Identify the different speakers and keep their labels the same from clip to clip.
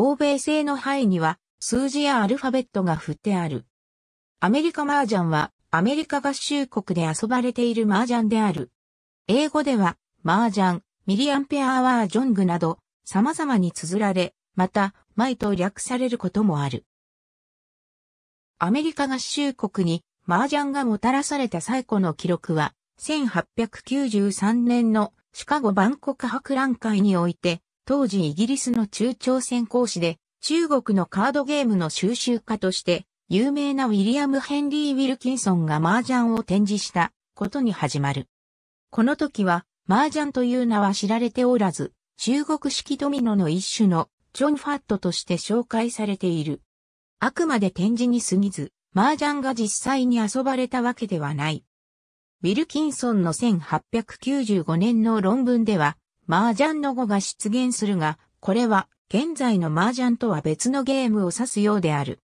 Speaker 1: 欧米製の牌には数字やアルファベットが振ってある。アメリカ麻雀はアメリカ合衆国で遊ばれている麻雀である。英語では麻雀、ミリアンペアワージョングなど様々に綴られ、また、イと略されることもある。アメリカ合衆国に麻雀がもたらされた最古の記録は、1893年のシカゴ万国博覧会において、当時イギリスの中朝鮮講師で、中国のカードゲームの収集家として、有名なウィリアム・ヘンリー・ウィルキンソンが麻雀を展示したことに始まる。この時は、麻雀という名は知られておらず、中国式ドミノの一種のジョンファットとして紹介されている。あくまで展示に過ぎず、麻雀が実際に遊ばれたわけではない。ウィルキンソンの1895年の論文では、麻雀の語が出現するが、これは現在の麻雀とは別のゲームを指すようである。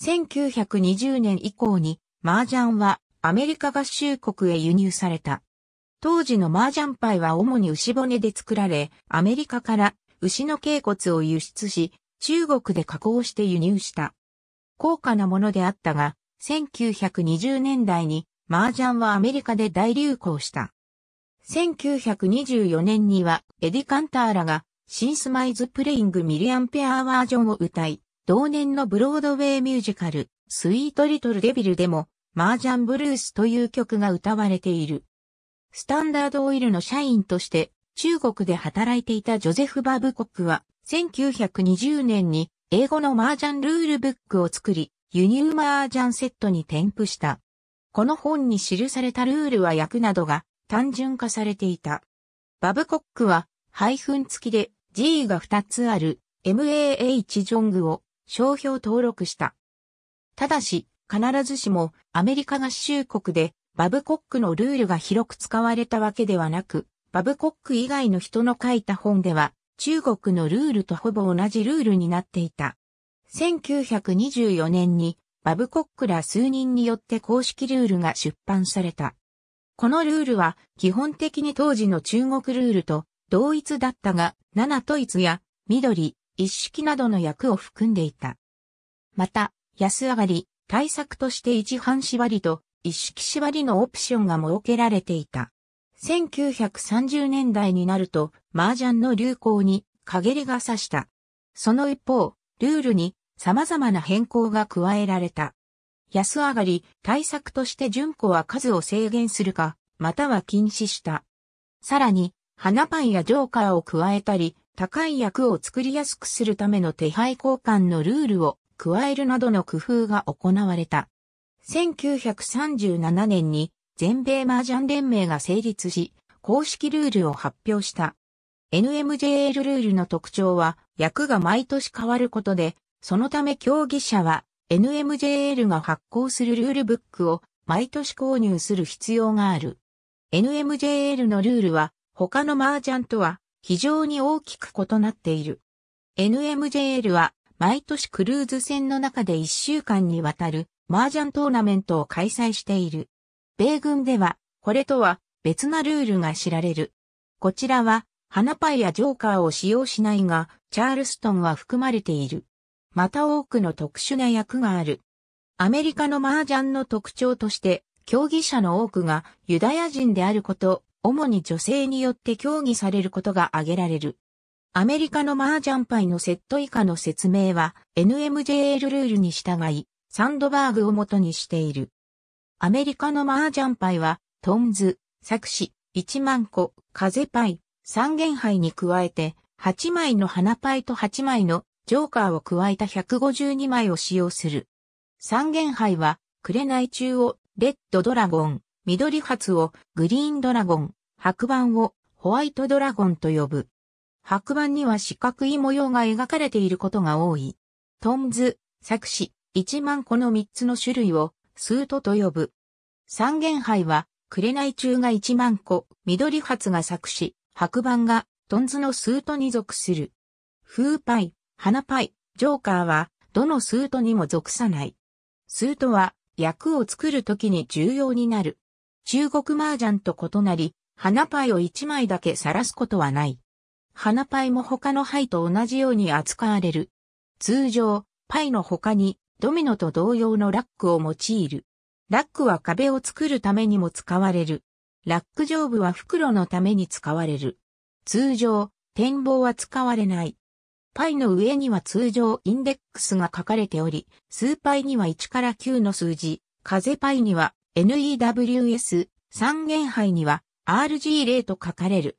Speaker 1: 1920年以降に麻雀はアメリカ合衆国へ輸入された。当時の麻雀パイは主に牛骨で作られ、アメリカから牛の頸骨を輸出し、中国で加工して輸入した。高価なものであったが、1920年代に麻雀はアメリカで大流行した。1924年には、エディ・カンターラが、シンスマイズ・プレイング・ミリアンペアバージョンを歌い、同年のブロードウェイミュージカル、スイート・リトル・デビルでも、マージャン・ブルースという曲が歌われている。スタンダードオイルの社員として、中国で働いていたジョゼフ・バブコックは、1920年に英語のマージャンルールブックを作り、輸入マージャンセットに添付した。この本に記されたルールは役などが単純化されていた。バブコックは、ハイフン付きで G が2つある MAH ジョングを商標登録した。ただし、必ずしもアメリカ合衆国でバブコックのルールが広く使われたわけではなく、バブコック以外の人の書いた本では中国のルールとほぼ同じルールになっていた。1924年にバブコックら数人によって公式ルールが出版された。このルールは基本的に当時の中国ルールと同一だったが、七統一や緑、一式などの役を含んでいた。また、安上がり、対策として一半縛りと一式縛りのオプションが設けられていた。1930年代になると、麻雀の流行に陰りが差した。その一方、ルールに様々な変更が加えられた。安上がり、対策として純子は数を制限するか、または禁止した。さらに、花パンやジョーカーを加えたり、高い役を作りやすくするための手配交換のルールを加えるなどの工夫が行われた。1937年に全米麻雀連盟が成立し、公式ルールを発表した。NMJL ルールの特徴は、役が毎年変わることで、そのため競技者は NMJL が発行するルールブックを毎年購入する必要がある。NMJL のルールは他の麻雀とは非常に大きく異なっている。NMJL は毎年クルーズ船の中で1週間にわたる麻雀トーナメントを開催している。米軍ではこれとは別なルールが知られる。こちらは花パイやジョーカーを使用しないが、チャールストンは含まれている。また多くの特殊な役がある。アメリカの麻雀の特徴として、競技者の多くがユダヤ人であること、主に女性によって競技されることが挙げられる。アメリカの麻雀パイのセット以下の説明は NMJL ルールに従い、サンドバーグを元にしている。アメリカの麻雀パイは、トンズ、作詞、1万個、風パイ、三元杯に加えて、8枚の花パイと8枚のジョーカーを加えた152枚を使用する。三元杯は、紅中をレッドドラゴン、緑発をグリーンドラゴン、白板をホワイトドラゴンと呼ぶ。白板には四角い模様が描かれていることが多い。トンズ、作詞、1万個の3つの種類をスートと呼ぶ。三元杯は、紅中が1万個、緑発が作詞、白板がトンズのスートに属する。フーパイ、花パイ、ジョーカーは、どのスートにも属さない。スートは、役を作るときに重要になる。中国麻雀と異なり、花パイを一枚だけ晒すことはない。花パイも他の牌と同じように扱われる。通常、パイの他に、ドミノと同様のラックを用いる。ラックは壁を作るためにも使われる。ラック上部は袋のために使われる。通常、展望は使われない。パイの上には通常インデックスが書かれており、数パイには1から9の数字、風パイには NEWS、三元杯には RG0 と書かれる。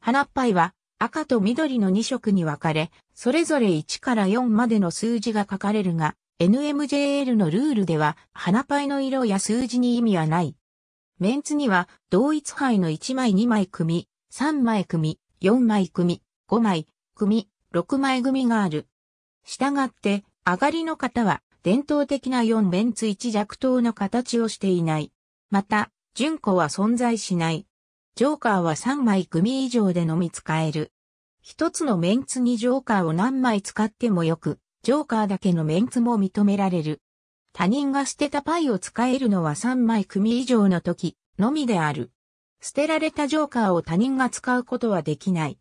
Speaker 1: 花パイは赤と緑の2色に分かれ、それぞれ1から4までの数字が書かれるが、NMJL のルールでは花パイの色や数字に意味はない。メンツには同一杯の1枚2枚組、3枚組、4枚組、5枚組、6枚組がある。したがって、上がりの型は伝統的な4ベンツ1弱等の形をしていない。また、順子は存在しない。ジョーカーは3枚組以上でのみ使える。一つのメンツにジョーカーを何枚使ってもよく、ジョーカーだけのメンツも認められる。他人が捨てたパイを使えるのは3枚組以上の時のみである。捨てられたジョーカーを他人が使うことはできない。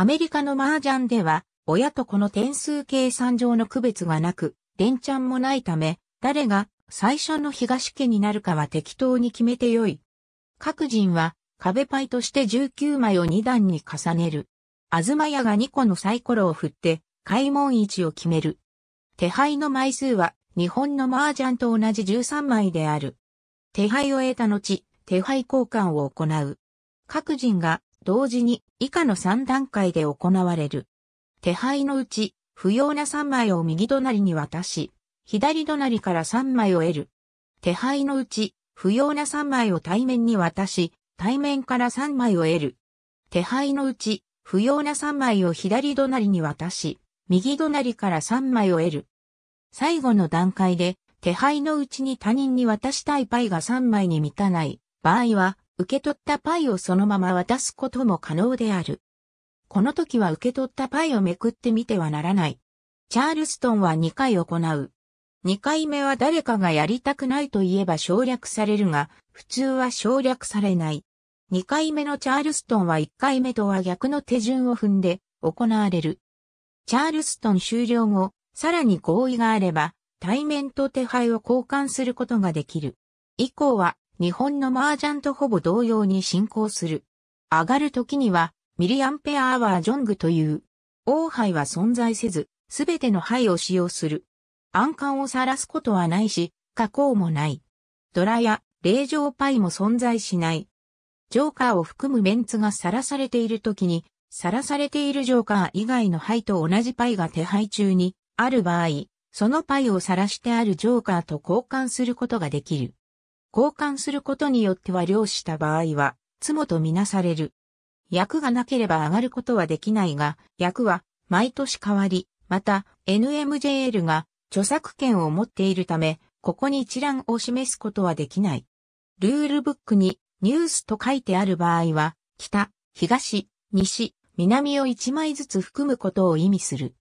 Speaker 1: アメリカの麻雀では、親と子の点数計算上の区別がなく、連チャンもないため、誰が最初の東家になるかは適当に決めてよい。各人は壁パイとして19枚を2段に重ねる。あずまやが2個のサイコロを振って、開門位置を決める。手配の枚数は日本の麻雀と同じ13枚である。手配を得た後、手配交換を行う。各人が同時に以下の3段階で行われる。手配のうち、不要な3枚を右隣に渡し、左隣から3枚を得る。手配のうち、不要な3枚を対面に渡し、対面から3枚を得る。手配のうち、不要な3枚を左隣に渡し、右隣から3枚を得る。最後の段階で、手配のうちに他人に渡したいパイが3枚に満たない場合は、受け取ったパイをそのまま渡すことも可能である。この時は受け取ったパイをめくってみてはならない。チャールストンは2回行う。2回目は誰かがやりたくないと言えば省略されるが、普通は省略されない。2回目のチャールストンは1回目とは逆の手順を踏んで行われる。チャールストン終了後、さらに合意があれば、対面と手配を交換することができる。以降は日本の麻雀とほぼ同様に進行する。上がる時には、ミリアンペアアワージョングという、王牌は存在せず、すべての牌を使用する。暗管を晒すことはないし、加工もない。ドラや、霊場パイも存在しない。ジョーカーを含むメンツが晒されている時に、晒されているジョーカー以外の牌と同じパイが手配中にある場合、そのパイを晒してあるジョーカーと交換することができる。交換することによっては漁した場合は、妻とみなされる。役がなければ上がることはできないが、役は毎年変わり、また NMJL が著作権を持っているため、ここに一覧を示すことはできない。ルールブックにニュースと書いてある場合は、北、東、西、南を1枚ずつ含むことを意味する。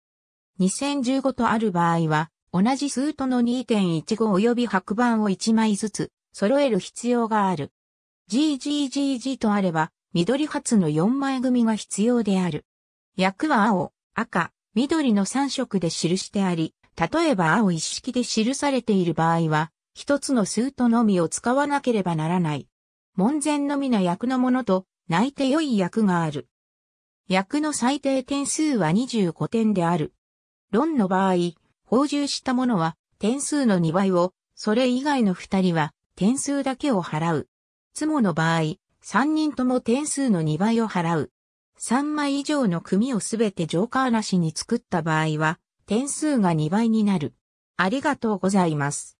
Speaker 1: 2015とある場合は、同じ数との2.15及び白板を1枚ずつ揃える必要がある。GGGG とあれば、緑発の4枚組が必要である。役は青、赤、緑の3色で記してあり、例えば青一式で記されている場合は、一つのスートのみを使わなければならない。門前のみな役のものと、泣いて良い役がある。役の最低点数は25点である。論の場合、報酬したものは点数の2倍を、それ以外の2人は点数だけを払う。つもの場合、3人とも点数の2倍を払う。3枚以上の組をすべてジョーカーなしに作った場合は、点数が2倍になる。ありがとうございます。